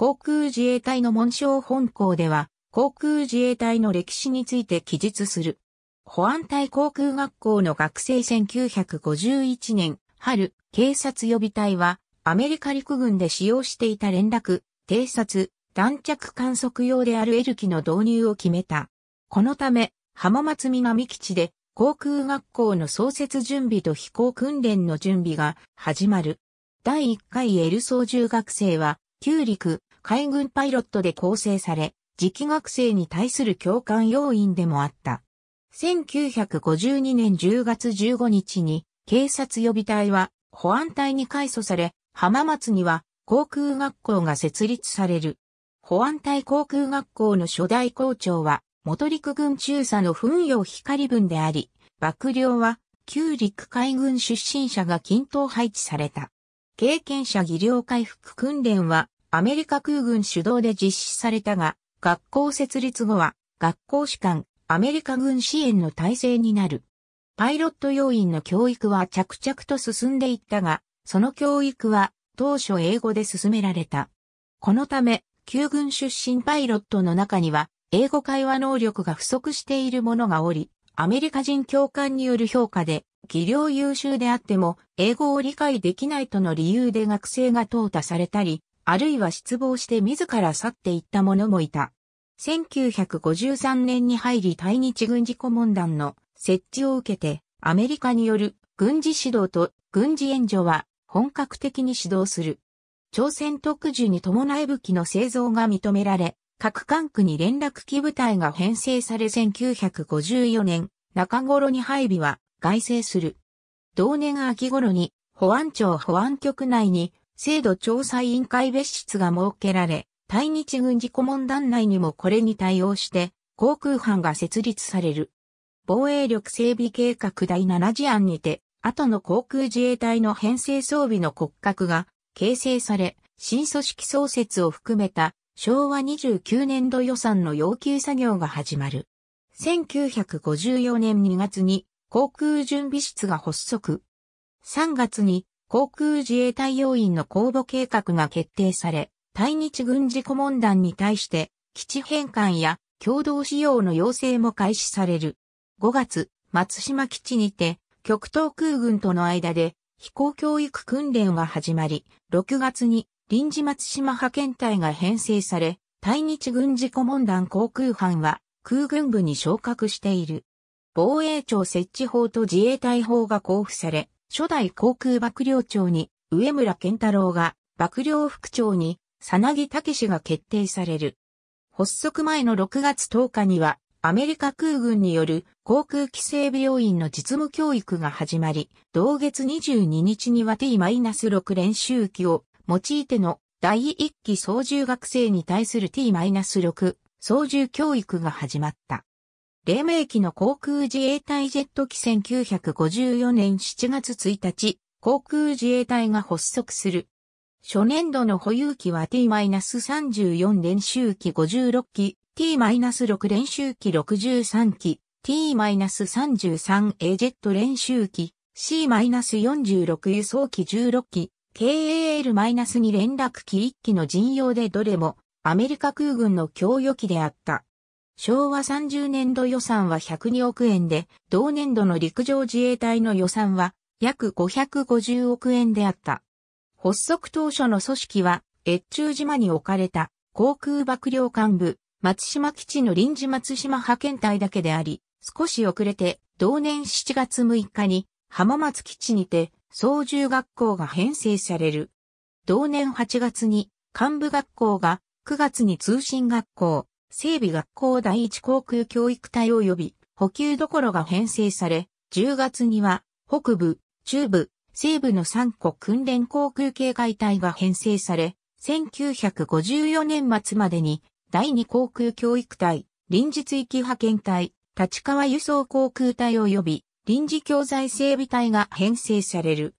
航空自衛隊の紋章本校では、航空自衛隊の歴史について記述する。保安隊航空学校の学生1951年春、警察予備隊は、アメリカ陸軍で使用していた連絡、偵察、弾着観測用であるエルキの導入を決めた。このため、浜松南基地で航空学校の創設準備と飛行訓練の準備が始まる。第1回ソー中学生は、旧陸、海軍パイロットで構成され、磁期学生に対する共感要因でもあった。1952年10月15日に警察予備隊は保安隊に改組され、浜松には航空学校が設立される。保安隊航空学校の初代校長は、元陸軍中佐の文陽光文であり、幕僚は旧陸海軍出身者が均等配置された。経験者技量回復訓練はアメリカ空軍主導で実施されたが、学校設立後は、学校主管、アメリカ軍支援の体制になる。パイロット要員の教育は着々と進んでいったが、その教育は当初英語で進められた。このため、旧軍出身パイロットの中には、英語会話能力が不足している者がおり、アメリカ人教官による評価で、技量優秀であっても、英語を理解できないとの理由で学生が淘汰されたり、あるいは失望して自ら去っていった者もいた。1953年に入り対日軍事顧問団の設置を受けて、アメリカによる軍事指導と軍事援助は本格的に指導する。朝鮮特需に伴い武器の製造が認められ、各管区に連絡機部隊が編成され1954年中頃に配備は外制する。同年秋頃に保安庁保安局内に制度調査委員会別室が設けられ、対日軍事顧問団内にもこれに対応して、航空班が設立される。防衛力整備計画第7次案にて、後の航空自衛隊の編成装備の骨格が形成され、新組織創設を含めた昭和29年度予算の要求作業が始まる。1954年2月に航空準備室が発足。3月に航空自衛隊要員の公募計画が決定され、対日軍事顧問団に対して基地返還や共同使用の要請も開始される。5月、松島基地にて極東空軍との間で飛行教育訓練が始まり、6月に臨時松島派遣隊が編成され、対日軍事顧問団航空班は空軍部に昇格している。防衛庁設置法と自衛隊法が交付され、初代航空幕僚長に上村健太郎が幕僚副長にさなぎたけしが決定される。発足前の6月10日にはアメリカ空軍による航空規制病院の実務教育が始まり、同月22日には T-6 練習機を用いての第1期操縦学生に対する T-6 操縦教育が始まった。黎明期の航空自衛隊ジェット機1954年7月1日、航空自衛隊が発足する。初年度の保有機は T-34 練習機56機、T-6 練習機63機、T-33A ジェット練習機、C-46 輸送機16機、KAL-2 連絡機1機の陣容でどれもアメリカ空軍の供与機であった。昭和30年度予算は102億円で、同年度の陸上自衛隊の予算は約550億円であった。発足当初の組織は、越中島に置かれた航空幕僚幹部、松島基地の臨時松島派遣隊だけであり、少し遅れて同年7月6日に浜松基地にて操縦学校が編成される。同年8月に幹部学校が9月に通信学校、整備学校第一航空教育隊及び補給どころが編成され、10月には北部、中部、西部の3個訓練航空警戒隊が編成され、1954年末までに第二航空教育隊、臨時追記派遣隊、立川輸送航空隊及び臨時教材整備隊が編成される。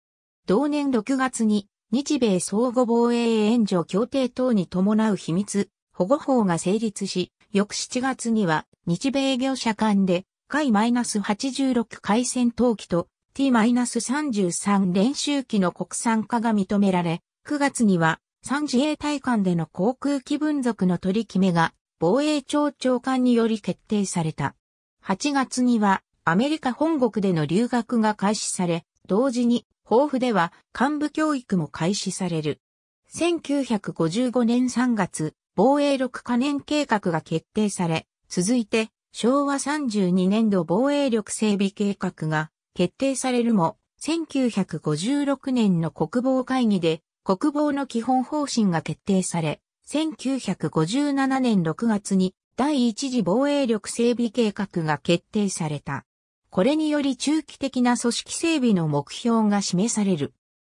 同年6月に日米相互防衛援助協定等に伴う秘密保護法が成立し、翌7月には日米業者間で回 -86 回戦闘機と T-33 練習機の国産化が認められ、9月には3自衛隊間での航空機分属の取り決めが防衛庁長官により決定された。8月にはアメリカ本国での留学が開始され、同時に豊富では幹部教育も開始される。1955年3月、防衛力可燃計画が決定され、続いて昭和32年度防衛力整備計画が決定されるも、1956年の国防会議で国防の基本方針が決定され、1957年6月に第一次防衛力整備計画が決定された。これにより中期的な組織整備の目標が示される。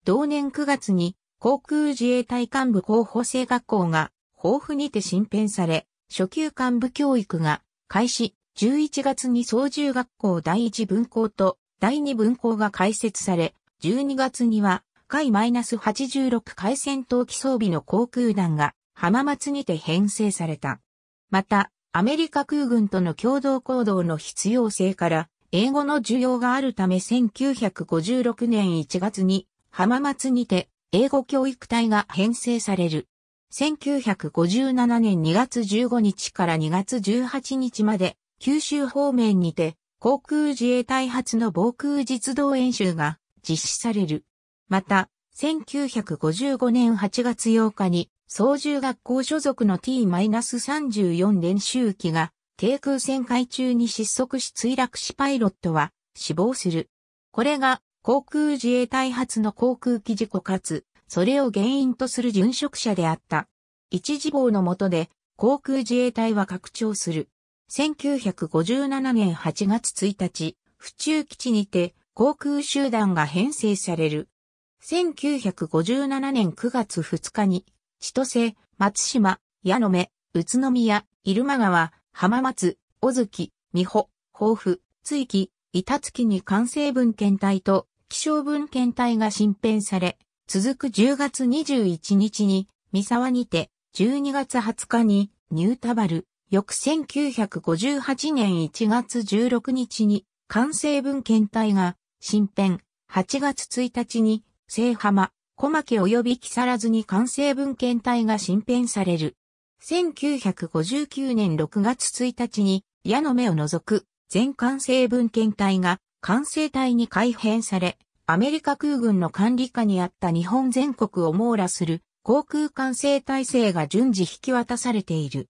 同年9月に航空自衛隊幹部候補生学校が豊富にて新編され、初級幹部教育が開始、11月に操縦学校第1分校と第2分校が開設され、12月には、海 -86 海戦闘機装備の航空団が浜松にて編成された。また、アメリカ空軍との共同行動の必要性から、英語の需要があるため1956年1月に浜松にて英語教育隊が編成される。1957年2月15日から2月18日まで、九州方面にて、航空自衛隊発の防空実動演習が実施される。また、1955年8月8日に、操縦学校所属の T-34 練習機が、低空旋回中に失速し墜落しパイロットは死亡する。これが航空自衛隊発の航空機事故かつそれを原因とする殉職者であった。一時防の下で、航空自衛隊は拡張する。1957年8月1日、府中基地にて航空集団が編成される。1957年9月2日に、千歳、松島、矢野目、宇都宮、入間川、浜松、小月、美穂、豊富、津域、板月に完成文献隊と気象文献隊が新編され、続く10月21日に、三沢にて、12月20日に、ニュータバル、翌1958年1月16日に、完成文献体が、新編、8月1日に、聖浜、小牧及び木更津に完成文献体が新編される。1959年6月1日に、矢の目を除く、全完成文献体が、完成体に改編され、アメリカ空軍の管理下にあった日本全国を網羅する航空管制体制が順次引き渡されている。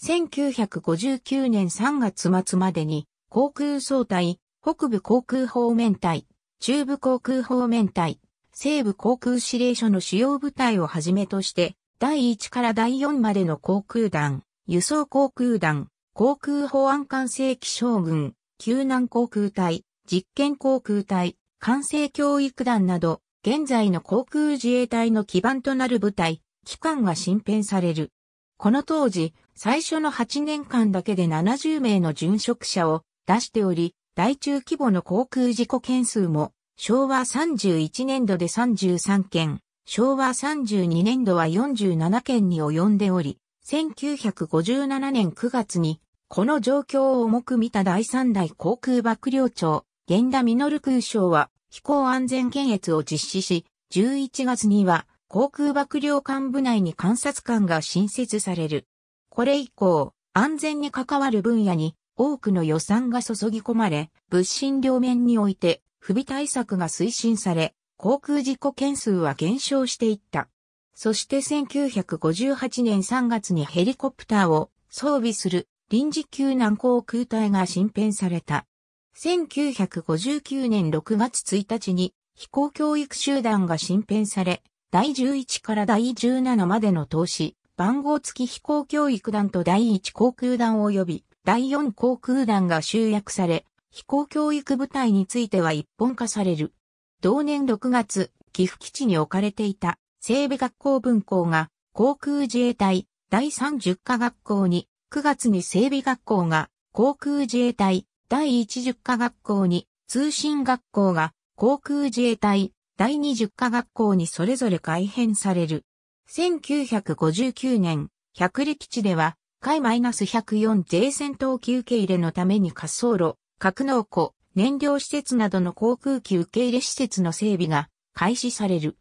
1959年3月末までに航空総体、北部航空方面隊、中部航空方面隊、西部航空司令所の主要部隊をはじめとして、第1から第4までの航空団、輸送航空団、航空保安管制機将軍、救難航空隊、実験航空隊、管制教育団など、現在の航空自衛隊の基盤となる部隊、機関が新編される。この当時、最初の8年間だけで70名の殉職者を出しており、大中規模の航空事故件数も、昭和31年度で33件、昭和32年度は47件に及んでおり、1957年9月に、この状況を重く見た第三代航空幕僚長、源田実空将は飛行安全検閲を実施し、11月には航空幕僚幹部内に観察官が新設される。これ以降、安全に関わる分野に多くの予算が注ぎ込まれ、物心両面において不備対策が推進され、航空事故件数は減少していった。そして1958年3月にヘリコプターを装備する臨時救難航空隊が新編された。1959年6月1日に飛行教育集団が新編され、第11から第17までの投資、番号付き飛行教育団と第1航空団及び第4航空団が集約され、飛行教育部隊については一本化される。同年6月、岐阜基地に置かれていた西部学校分校が航空自衛隊第30課学校に9月に整備学校が航空自衛隊第1十科学校に通信学校が航空自衛隊第2十科学校にそれぞれ改編される。1959年、百力地では、海 -104J 戦闘機受け入れのために滑走路、格納庫、燃料施設などの航空機受け入れ施設の整備が開始される。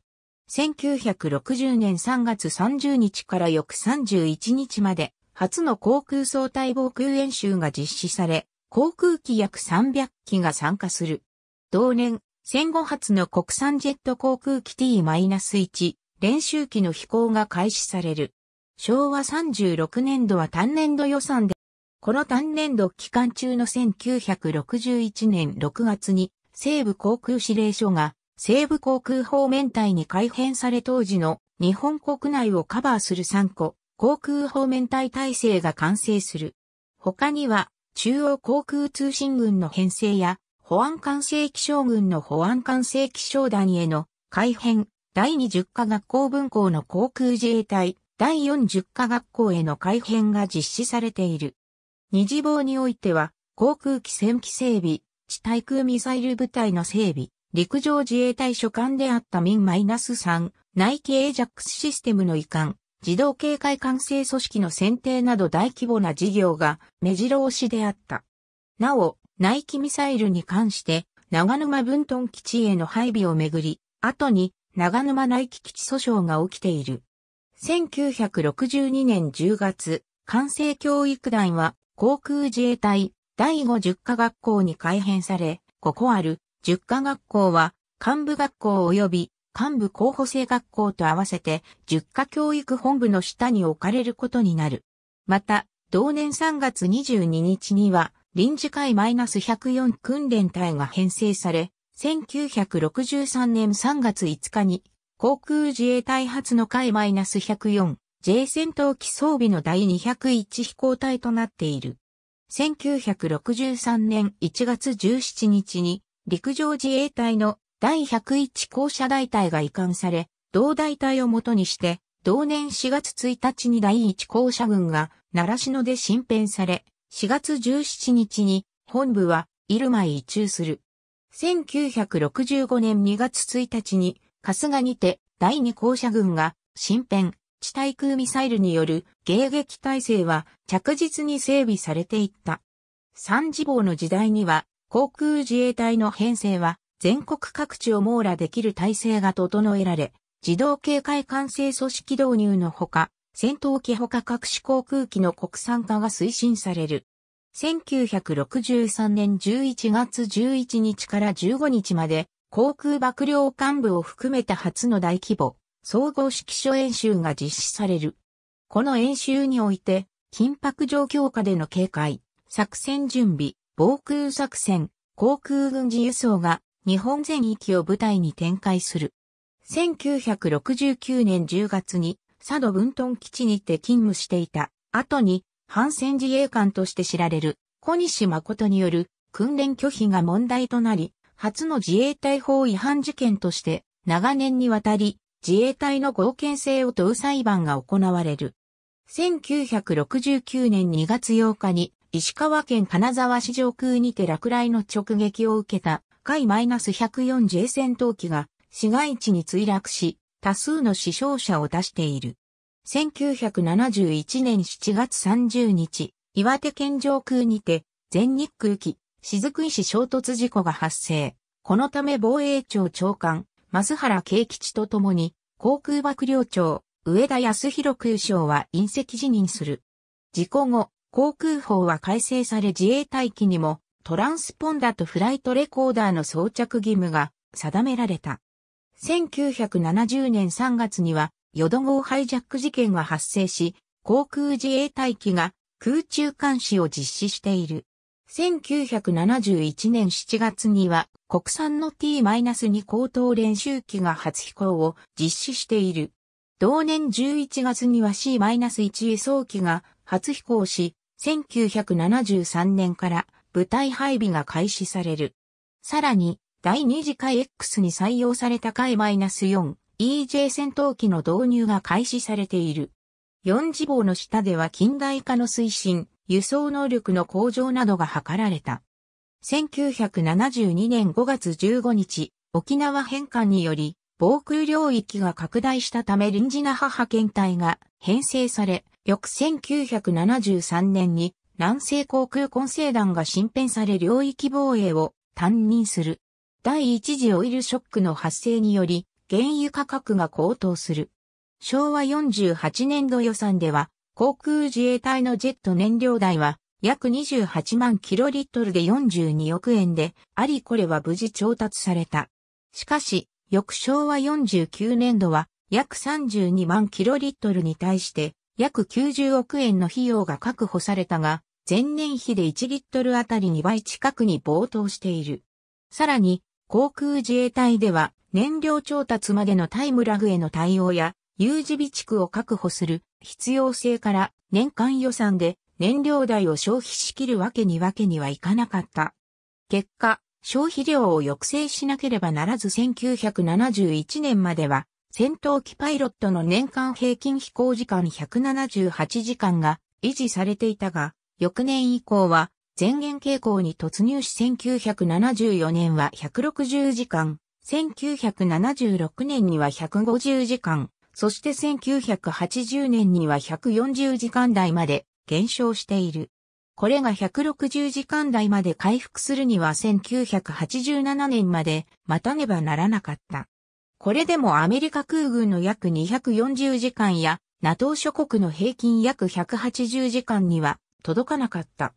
1960年3月30日から翌31日まで、初の航空総体防空演習が実施され、航空機約300機が参加する。同年、戦後初の国産ジェット航空機 T-1 練習機の飛行が開始される。昭和36年度は単年度予算で、この単年度期間中の1961年6月に西部航空司令所が西部航空方面隊に改編され当時の日本国内をカバーする3個航空方面隊体制が完成する。他には中央航空通信軍の編成や、保安官制気象軍の保安官制気象団への改編、第20課学校分校の航空自衛隊、第40課学校への改編が実施されている。二次防においては、航空機戦機整備、地対空ミサイル部隊の整備、陸上自衛隊所管であった民 -3、内ジャックスシステムの移管、自動警戒管制組織の選定など大規模な事業が目白押しであった。なお、内気ミサイルに関して、長沼分屯基地への配備をめぐり、後に長沼内気基地訴訟が起きている。1962年10月、関西教育団は航空自衛隊第50科学校に改編され、ここある10科学校は幹部学校及び幹部候補生学校と合わせて、十科教育本部の下に置かれることになる。また、同年3月22日には、臨時会 -104 訓練隊が編成され、1963年3月5日に、航空自衛隊発の会 -104J 戦闘機装備の第201飛行隊となっている。1963年1月17日に、陸上自衛隊の第101校舎大隊が移管され、同大隊をもとにして、同年4月1日に第1校舎軍が奈良市野で新編され、4月17日に本部は入間へ移中する。1965年2月1日に春日にて第2校舎軍が新編地対空ミサイルによる迎撃体制は着実に整備されていった。三次防の時代には航空自衛隊の編成は全国各地を網羅できる体制が整えられ、自動警戒管制組織導入のほか、戦闘機ほか各種航空機の国産化が推進される。1963年11月11日から15日まで、航空幕僚幹部を含めた初の大規模、総合指揮所演習が実施される。この演習において、緊迫状況下での警戒、作戦準備、防空作戦、航空軍事輸送が日本全域を舞台に展開する。1969年10月に佐渡分屯基地にて勤務していた後に反戦自衛官として知られる小西誠による訓練拒否が問題となり、初の自衛隊法違反事件として長年にわたり自衛隊の合憲性を問う裁判が行われる。1969年2月8日に石川県金沢市上空にて落雷の直撃を受けた回1 4 j 戦闘機が市街地に墜落し、多数の死傷者を出している。1971年7月30日、岩手県上空にて、全日空機、雫石衝突事故が発生。このため防衛庁長官、増原慶吉と共に、航空幕僚長、上田康弘空将は隕石辞任する。事故後、航空法は改正され自衛隊機にもトランスポンダとフライトレコーダーの装着義務が定められた。1970年3月には、ヨド号ハイジャック事件が発生し、航空自衛隊機が空中監視を実施している。1971年7月には国産の T-2 高等練習機が初飛行を実施している。同年11月には C-1 輸送機が初飛行し、1973年から部隊配備が開始される。さらに、第2次回 X に採用された回 -4EJ 戦闘機の導入が開始されている。4次号の下では近代化の推進、輸送能力の向上などが図られた。1972年5月15日、沖縄返還により、防空領域が拡大したため臨時那覇派遣隊が編成され、翌1973年に南西航空混成団が新編され領域防衛を担任する。第一次オイルショックの発生により、原油価格が高騰する。昭和48年度予算では、航空自衛隊のジェット燃料代は、約28万キロリットルで42億円で、ありこれは無事調達された。しかし、翌昭和49年度は、約32万キロリットルに対して、約90億円の費用が確保されたが、前年比で1リットルあたり2倍近くに暴騰している。さらに、航空自衛隊では燃料調達までのタイムラグへの対応や、有事備蓄を確保する必要性から年間予算で燃料代を消費しきるわけにわけにはいかなかった。結果、消費量を抑制しなければならず1971年までは戦闘機パイロットの年間平均飛行時間178時間が維持されていたが、翌年以降は、前言傾向に突入し1974年は160時間、1976年には150時間、そして1980年には140時間台まで減少している。これが160時間台まで回復するには1987年まで待たねばならなかった。これでもアメリカ空軍の約240時間や NATO 諸国の平均約180時間には届かなかった。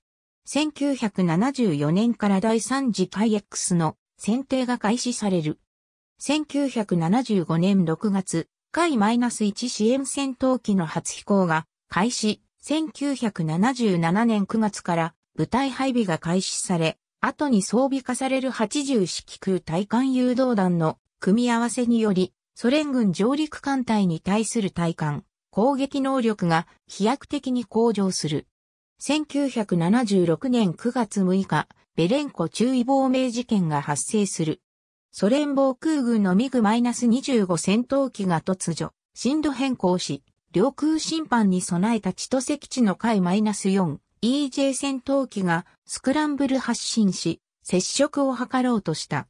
1974年から第3次海 X の選定が開始される。1975年6月、海 -1 支援戦闘機の初飛行が開始。1977年9月から部隊配備が開始され、後に装備化される80式空対艦誘導弾の組み合わせにより、ソ連軍上陸艦隊に対する対艦、攻撃能力が飛躍的に向上する。1976年9月6日、ベレンコ注意亡命事件が発生する。ソ連防空軍のミグ -25 戦闘機が突如、進路変更し、領空侵犯に備えた千歳基地の海 -4、EJ 戦闘機がスクランブル発進し、接触を図ろうとした。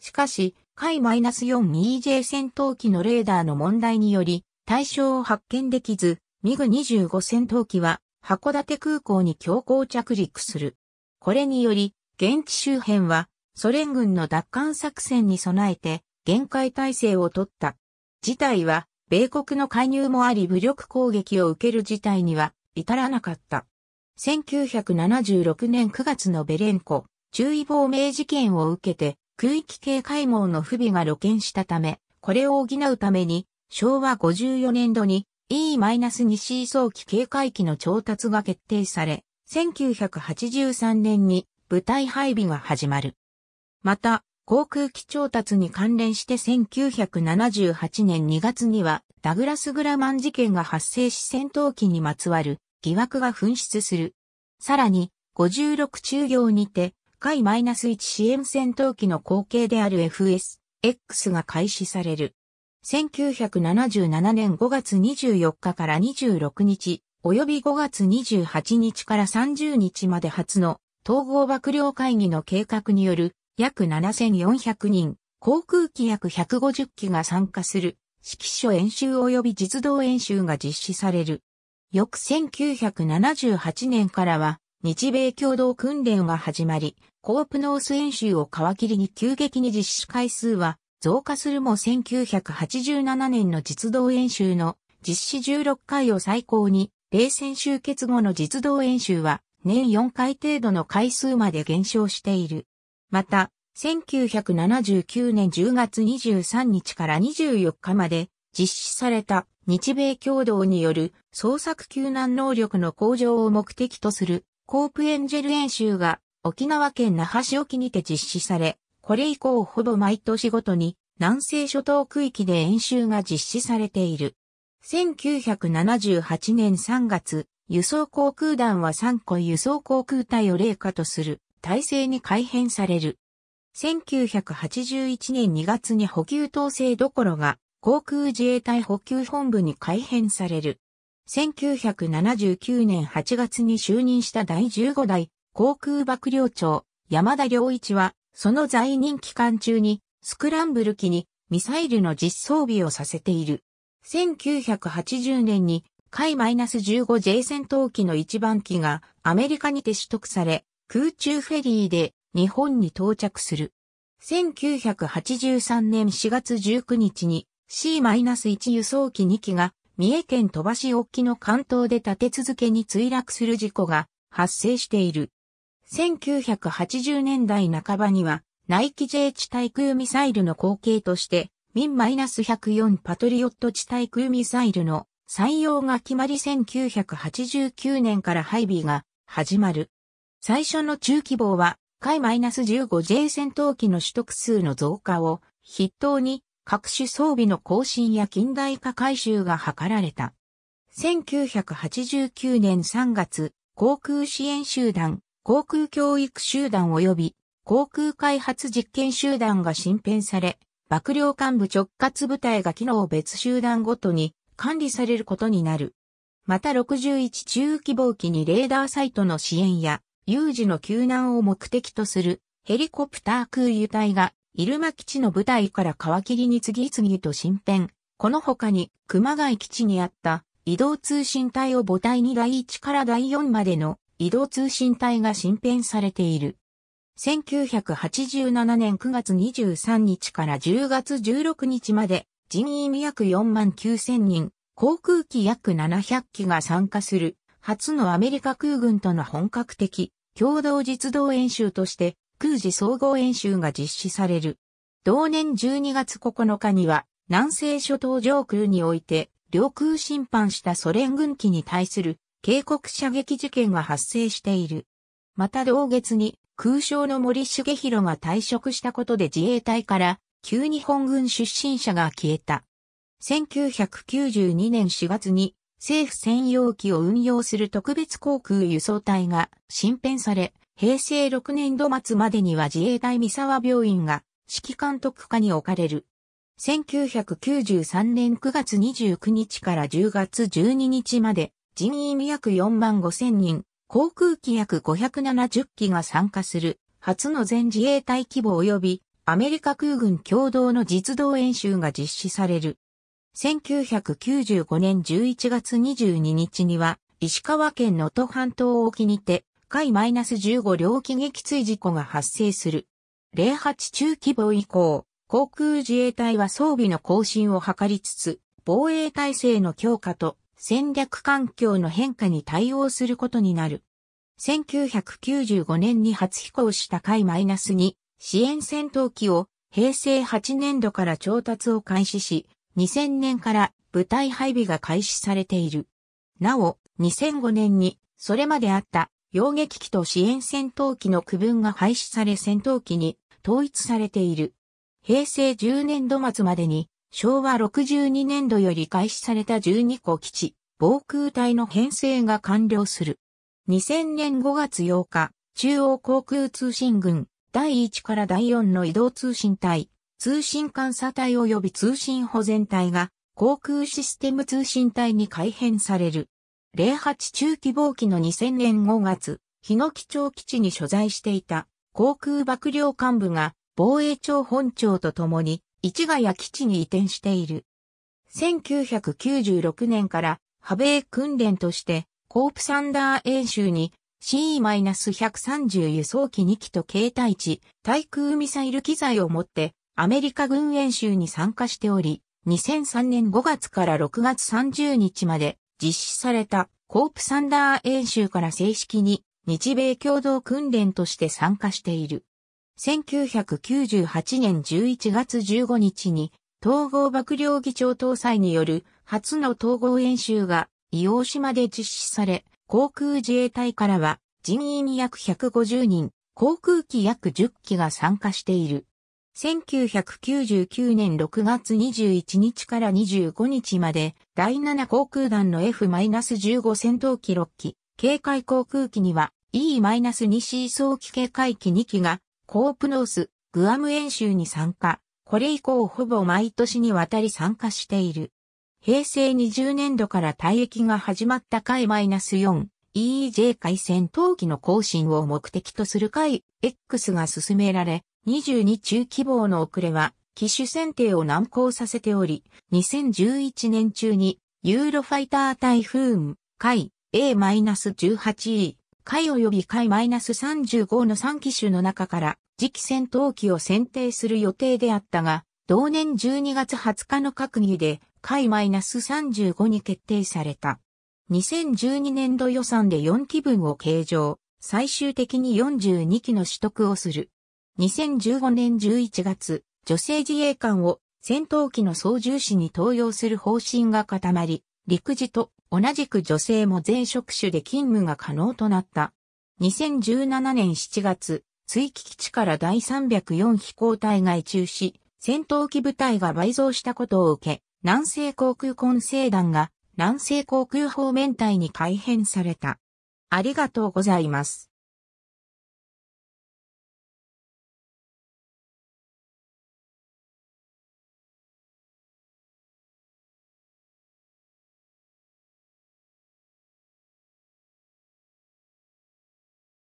しかし、海 -4EJ 戦闘機のレーダーの問題により、対象を発見できず、ミグ -25 戦闘機は函館空港に強行着陸する。これにより、現地周辺はソ連軍の奪還作戦に備えて限界態勢を取った。事態は、米国の介入もあり武力攻撃を受ける事態には至らなかった。1976年9月のベレンコ注意亡命事件を受けて空域警戒網の不備が露見したため、これを補うために昭和54年度に E-2C 早期警戒機の調達が決定され、1983年に部隊配備が始まる。また、航空機調達に関連して1978年2月にはダグラス・グラマン事件が発生し戦闘機にまつわる疑惑が噴出する。さらに、56中行にて、海 -1 支援戦闘機の後継である FS、X が開始される。1977年5月24日から26日、及び5月28日から30日まで初の統合幕僚会議の計画による約7400人、航空機約150機が参加する指揮所演習及び実動演習が実施される。翌1978年からは日米共同訓練が始まり、コープノース演習を皮切りに急激に実施回数は増加するも1987年の実動演習の実施16回を最高に、冷戦終結後の実動演習は年4回程度の回数まで減少している。また、1979年10月23日から24日まで実施された日米共同による創作救難能力の向上を目的とするコープエンジェル演習が沖縄県那覇市沖にて実施され、これ以降ほぼ毎年ごとに南西諸島区域で演習が実施されている。1978年3月、輸送航空団は3個輸送航空隊を例下とする体制に改変される。1981年2月に補給統制どころが航空自衛隊補給本部に改変される。1979年8月に就任した第15代航空幕僚長山田良一はその在任期間中にスクランブル機にミサイルの実装備をさせている。1980年に海 -15J 戦闘機の一番機がアメリカにて取得され、空中フェリーで日本に到着する。1983年4月19日に C-1 輸送機2機が三重県鳥羽市沖の関東で立て続けに墜落する事故が発生している。1980年代半ばには、ナイキ JH 対空ミサイルの後継として、民 -104 パトリオット地対空ミサイルの採用が決まり1989年から配備が始まる。最初の中規模は、海 -15J 戦闘機の取得数の増加を筆頭に各種装備の更新や近代化改修が図られた。1989年3月、航空支援集団航空教育集団及び航空開発実験集団が新編され、幕僚幹部直轄部隊が機能別集団ごとに管理されることになる。また61中規模機にレーダーサイトの支援や有事の救難を目的とするヘリコプター空輸隊が入間基地の部隊から川切に次々と新編。この他に熊谷基地にあった移動通信隊を母体に第1から第4までの移動通信帯が新編されている。1987年9月23日から10月16日まで人員約4万9000人、航空機約700機が参加する初のアメリカ空軍との本格的共同実動演習として空自総合演習が実施される。同年12月9日には南西諸島上空において領空侵犯したソ連軍機に対する警告射撃事件が発生している。また同月に空将の森重弘が退職したことで自衛隊から旧日本軍出身者が消えた。1992年4月に政府専用機を運用する特別航空輸送隊が新編され、平成6年度末までには自衛隊三沢病院が指揮監督下に置かれる。1993年9月29日から10月12日まで人員約4万5千人、航空機約570機が参加する、初の全自衛隊規模及び、アメリカ空軍共同の実動演習が実施される。1995年11月22日には、石川県能登半島沖にて、海 -15 両機撃墜事故が発生する。08中規模以降、航空自衛隊は装備の更新を図りつつ、防衛体制の強化と戦略環境の変化に対応することになる。1995年に初飛行した海 -2 支援戦闘機を平成8年度から調達を開始し、2000年から部隊配備が開始されている。なお、2005年にそれまであった洋撃機と支援戦闘機の区分が廃止され戦闘機に統一されている。平成10年度末までに昭和62年度より開始された12個基地、防空隊の編成が完了する。2000年5月8日、中央航空通信軍、第1から第4の移動通信隊、通信監査隊及び通信保全隊が、航空システム通信隊に改編される。08中期防機の2000年5月、日野基調基地に所在していた航空幕僚幹部が防衛庁本庁と共に市ヶ谷基地に移転している。1996年から派米訓練としてコープサンダー演習に CE-130 輸送機2機と携帯地対空ミサイル機材を持ってアメリカ軍演習に参加しており、2003年5月から6月30日まで実施されたコープサンダー演習から正式に日米共同訓練として参加している。1998年11月15日に統合幕僚議長搭載による初の統合演習が伊黄島で実施され、航空自衛隊からは人員約150人、航空機約10機が参加している。1999年6月21日から25日まで第7航空団の F-15 戦闘機6機、警戒航空機には E-2C 早期警戒機2機がコープノース、グアム演習に参加、これ以降ほぼ毎年にわたり参加している。平成20年度から退役が始まった回 -4、EEJ 回戦闘機の更新を目的とする回 X が進められ、22中希望の遅れは、機種選定を難航させており、2011年中に、ユーロファイタータイフーン回 A-18E 海及びマイナス -35 の3機種の中から次期戦闘機を選定する予定であったが、同年12月20日の閣議でマイナス -35 に決定された。2012年度予算で4機分を計上、最終的に42機の取得をする。2015年11月、女性自衛官を戦闘機の操縦士に登用する方針が固まり、陸自と同じく女性も全職種で勤務が可能となった。2017年7月、追記基地から第304飛行隊外中止、戦闘機部隊が倍増したことを受け、南西航空混成団が南西航空方面隊に改編された。ありがとうございます。